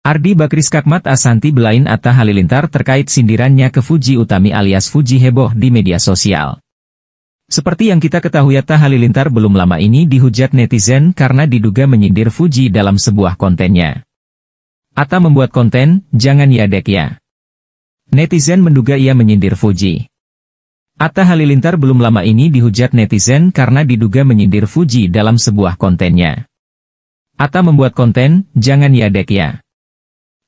Ardi Bakris Kakmat Asanti belain Atta Halilintar terkait sindirannya ke Fuji Utami alias Fuji Heboh di media sosial. Seperti yang kita ketahui Atta Halilintar belum lama ini dihujat netizen karena diduga menyindir Fuji dalam sebuah kontennya. Atta membuat konten, jangan ya dek ya. Netizen menduga ia menyindir Fuji. Atta Halilintar belum lama ini dihujat netizen karena diduga menyindir Fuji dalam sebuah kontennya. Atta membuat konten, jangan ya dek ya.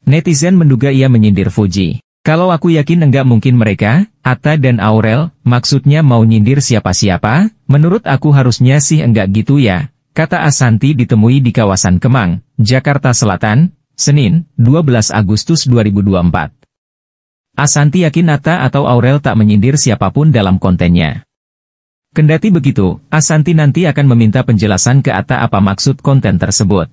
Netizen menduga ia menyindir Fuji. Kalau aku yakin enggak mungkin mereka, Atta dan Aurel, maksudnya mau nyindir siapa-siapa, menurut aku harusnya sih enggak gitu ya, kata Asanti ditemui di kawasan Kemang, Jakarta Selatan, Senin, 12 Agustus 2024. Asanti yakin Atta atau Aurel tak menyindir siapapun dalam kontennya. Kendati begitu, Asanti nanti akan meminta penjelasan ke Atta apa maksud konten tersebut.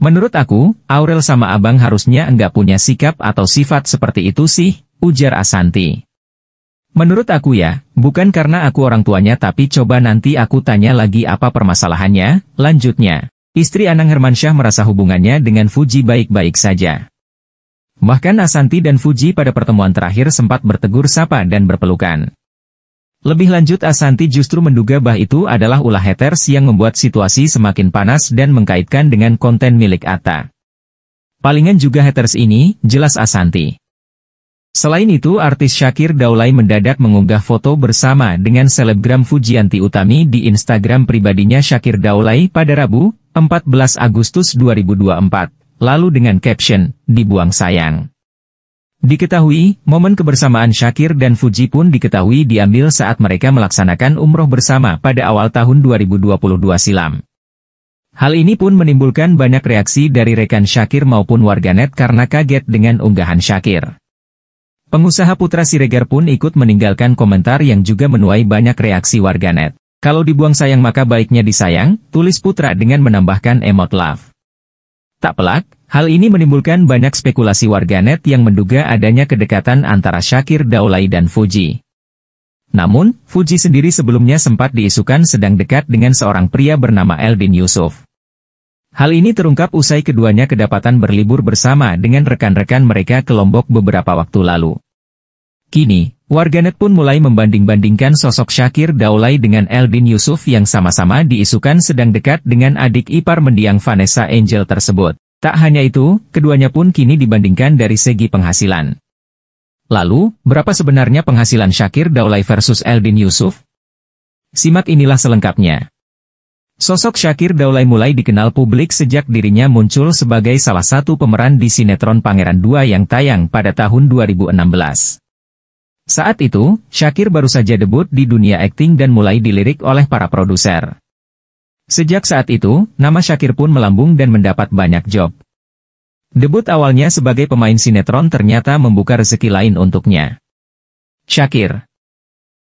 Menurut aku, Aurel sama abang harusnya enggak punya sikap atau sifat seperti itu sih, ujar Asanti. Menurut aku ya, bukan karena aku orang tuanya tapi coba nanti aku tanya lagi apa permasalahannya, lanjutnya. Istri Anang Hermansyah merasa hubungannya dengan Fuji baik-baik saja. Bahkan Asanti dan Fuji pada pertemuan terakhir sempat bertegur sapa dan berpelukan. Lebih lanjut Asanti justru menduga bah itu adalah ulah haters yang membuat situasi semakin panas dan mengkaitkan dengan konten milik Atta. Palingan juga haters ini, jelas Asanti. Selain itu artis Syakir Daulay mendadak mengunggah foto bersama dengan selebgram Fujianti Utami di Instagram pribadinya Syakir Daulay pada Rabu, 14 Agustus 2024, lalu dengan caption, dibuang sayang. Diketahui, momen kebersamaan Syakir dan Fuji pun diketahui diambil saat mereka melaksanakan umroh bersama pada awal tahun 2022 silam. Hal ini pun menimbulkan banyak reaksi dari rekan Syakir maupun warganet karena kaget dengan unggahan Syakir. Pengusaha Putra Siregar pun ikut meninggalkan komentar yang juga menuai banyak reaksi warganet. Kalau dibuang sayang maka baiknya disayang, tulis Putra dengan menambahkan emot love. Tak pelak, Hal ini menimbulkan banyak spekulasi warganet yang menduga adanya kedekatan antara Syakir Daulay dan Fuji. Namun, Fuji sendiri sebelumnya sempat diisukan sedang dekat dengan seorang pria bernama Eldin Yusuf. Hal ini terungkap usai keduanya kedapatan berlibur bersama dengan rekan-rekan mereka ke Lombok beberapa waktu lalu. Kini, warganet pun mulai membanding-bandingkan sosok Syakir Daulay dengan Eldin Yusuf yang sama-sama diisukan sedang dekat dengan adik ipar mendiang Vanessa Angel tersebut. Tak hanya itu, keduanya pun kini dibandingkan dari segi penghasilan. Lalu, berapa sebenarnya penghasilan Syakir Daulay versus Eldin Yusuf? Simak inilah selengkapnya. Sosok Syakir Daulay mulai dikenal publik sejak dirinya muncul sebagai salah satu pemeran di sinetron Pangeran 2 yang tayang pada tahun 2016. Saat itu, Syakir baru saja debut di dunia akting dan mulai dilirik oleh para produser. Sejak saat itu, nama Syakir pun melambung dan mendapat banyak job. Debut awalnya sebagai pemain sinetron ternyata membuka rezeki lain untuknya. Syakir